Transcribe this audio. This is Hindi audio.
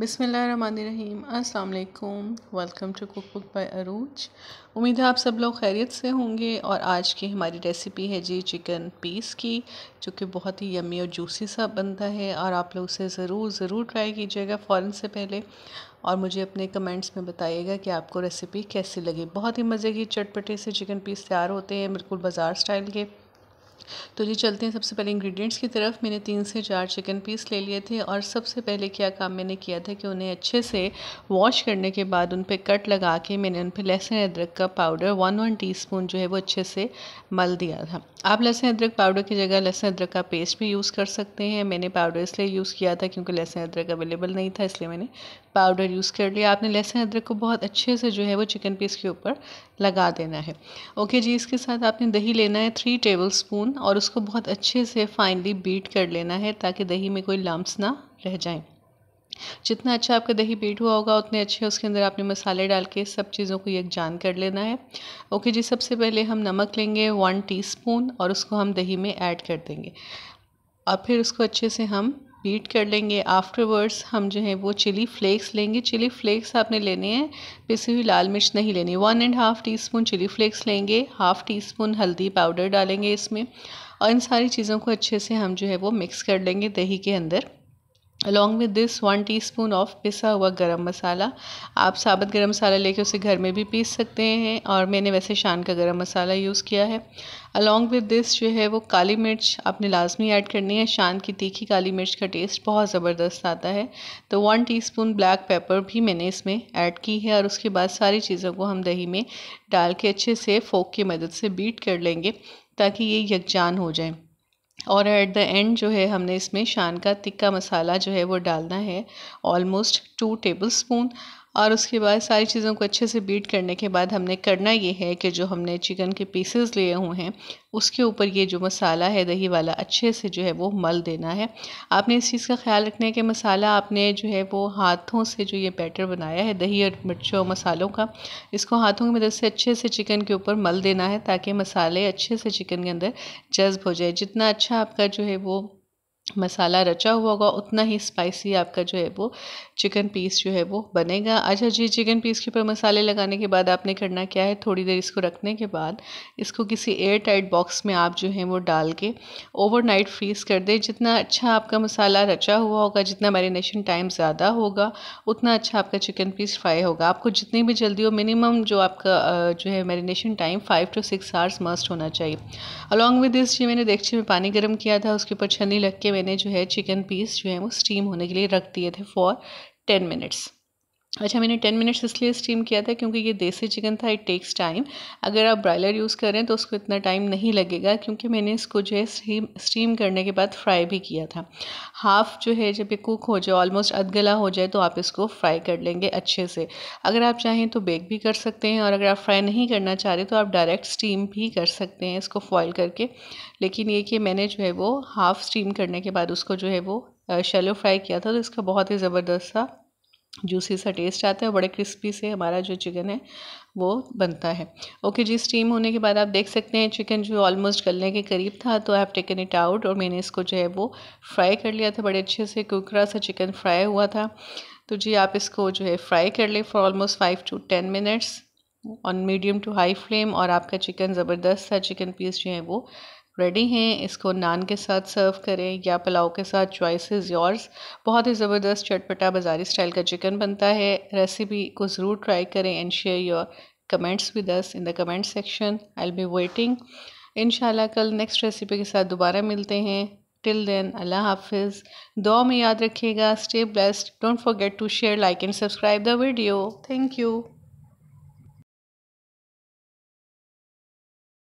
बिसमीम अल्लाम welcome to cook book by Arooj उम्मीद है आप सब लोग खैरियत से होंगे और आज की हमारी रेसिपी है जी चिकन पीस की जो कि बहुत ही यमी और जूसी सा बनता है और आप लोग उसे ज़रूर ज़रूर ट्राई कीजिएगा फ़ौरन से पहले और मुझे अपने कमेंट्स में बताइएगा कि आपको रेसिपी कैसी लगी बहुत ही मज़े की चटपटे से चिकन पीस तैयार होते हैं बिल्कुल बाज़ार स्टाइल के तो जी चलते हैं सबसे पहले इंग्रेडिएंट्स की तरफ मैंने तीन से चार चिकन पीस ले लिए थे और सबसे पहले क्या काम मैंने किया था कि उन्हें अच्छे से वॉश करने के बाद उन पर कट लगा के मैंने उन पर लहसुन अदरक का पाउडर वन वन टीस्पून जो है वो अच्छे से मल दिया था आप लहसुन अदरक पाउडर की जगह लहसुन अदरक का पेस्ट भी यूज़ कर सकते हैं मैंने पाउडर इसलिए यूज़ किया था क्योंकि लहसुन अदरक अवेलेबल नहीं था इसलिए मैंने पाउडर यूज़ कर लिया आपने लहसुन अदरक को बहुत अच्छे से जो है वो चिकन पीस के ऊपर लगा देना है ओके जी इसके साथ आपने दही लेना है थ्री टेबल स्पून और उसको बहुत अच्छे से फाइनली बीट कर लेना है ताकि दही में कोई लम्ब ना रह जाए जितना अच्छा आपका दही बीट हुआ होगा उतने अच्छे उसके अंदर आपने मसाले डाल के सब चीज़ों को यकजान कर लेना है ओके जी सबसे पहले हम नमक लेंगे वन टीस्पून और उसको हम दही में ऐड कर देंगे और फिर उसको अच्छे से हम बीट कर लेंगे आफ्टरवर्ड्स हम जो है वो चिली फ्लेक्स लेंगे चिली फ्लेक्स आपने लेने हैं पिसी हुई लाल मिर्च नहीं लेनी one and half teaspoon chilli flakes लेंगे हाफ़ टी स्पून हल्दी पाउडर डालेंगे इसमें और इन सारी चीज़ों को अच्छे से हम जो है वो मिक्स कर लेंगे दही के अंदर along with this one teaspoon of पिसा हुआ गरम मसाला आप साबुत गरम मसाला लेके उसे घर में भी पीस सकते हैं और मैंने वैसे शान का गरम मसाला यूज़ किया है अलॉन्ग विद दिस जो है वो काली मिर्च आपने लाजमी ऐड करनी है शान की तीखी काली मिर्च का टेस्ट बहुत ज़बरदस्त आता है तो वन टीस्पून ब्लैक पेपर भी मैंने इसमें ऐड की है और उसके बाद सारी चीज़ों को हम दही में डाल के अच्छे से फोक की मदद से बीट कर लेंगे ताकि ये यकजान हो जाए और एट द एंड जो है हमने इसमें शान का तिक्का मसाला जो है वो डालना है ऑलमोस्ट टू टेबल स्पून और उसके बाद सारी चीज़ों को अच्छे से बीट करने के बाद हमने करना ये है कि जो हमने चिकन के पीसेस लिए हुए हैं उसके ऊपर ये जो मसाला है दही वाला अच्छे से जो है वो मल देना है आपने इस चीज़ का ख्याल रखना है कि मसाला आपने जो है वो हाथों से जो ये बैटर बनाया है दही और मिर्चों और मसालों का इसको हाथों की मदद से अच्छे से चिकन के ऊपर मल देना है ताकि मसाले अच्छे से चिकन के अंदर जज्ब हो जाए जितना अच्छा आपका जो है वो मसाला रचा हुआ होगा उतना ही स्पाइसी आपका जो है वो चिकन पीस जो है वो बनेगा अच्छा जी चिकन पीस के ऊपर मसाले लगाने के बाद आपने करना क्या है थोड़ी देर इसको रखने के बाद इसको किसी एयर टाइट बॉक्स में आप जो है वो डाल के ओवरनाइट फ्रीज़ कर दें जितना अच्छा आपका मसाला रचा हुआ होगा जितना मैरिनेशन टाइम ज़्यादा होगा उतना अच्छा आपका चिकन पीस फ्राई होगा आपको जितनी भी जल्दी हो मिनिमम जो आपका जो है marination time five to six hours must होना चाहिए अलॉन्ग विद दिस जी मैंने देखिए मैं पानी गर्म किया था उसके ऊपर छन्नी लग के मैंने जो है चिकन पीस जो है वो स्टीम होने के लिए रख दिए थे फॉर टेन मिनट्स अच्छा मैंने टेन मिनट्स इसलिए स्टीम किया था क्योंकि ये देसी चिकन था इट टेक्स टाइम अगर आप ब्रायलर यूज़ करें तो उसको इतना टाइम नहीं लगेगा क्योंकि मैंने इसको जो है स्टीम स्टीम करने के बाद फ्राई भी किया था हाफ़ जो है जब ये कुक हो जाए ऑलमोस्ट अधगला हो जाए तो आप इसको फ्राई कर लेंगे अच्छे से अगर आप चाहें तो बेक भी कर सकते हैं और अगर आप फ्राई नहीं करना चाह रहे तो आप डायरेक्ट स्टीम भी कर सकते हैं इसको फॉइल करके लेकिन ये कि मैंने जो है वो हाफ़ स्टीम करने के बाद उसको जो है वो शेलो फ्राई किया था तो इसका बहुत ही ज़बरदस्त सा जूसी सा टेस्ट आता है बड़े क्रिस्पी से हमारा जो चिकन है वो बनता है ओके जी स्टीम होने के बाद आप देख सकते हैं चिकन जो ऑलमोस्ट गलने के करीब था तो I have taken it out और मैंने इसको जो है वो फ्राई कर लिया था बड़े अच्छे से कुकरा सा चिकन फ्राई हुआ था तो जी आप इसको जो है फ्राई कर लें for almost five to ten minutes on medium to high flame और आपका चिकन ज़बरदस्त सा चिकन पीस जो है वो रेडी हैं इसको नान के साथ सर्व करें या पुलाव के साथ चॉइस इज़ योर्स बहुत ही ज़बरदस्त चटपटा बाज़ारी स्टाइल का चिकन बनता है रेसिपी को ज़रूर ट्राई करें and share your comments with us in the comment section I will be waiting in कल नेक्स्ट रेसिपी के साथ दोबारा मिलते हैं टिल देन अल्लाह हाफिज़ दुआ में याद रखिएगा stay blessed don't forget to share like and subscribe the video thank you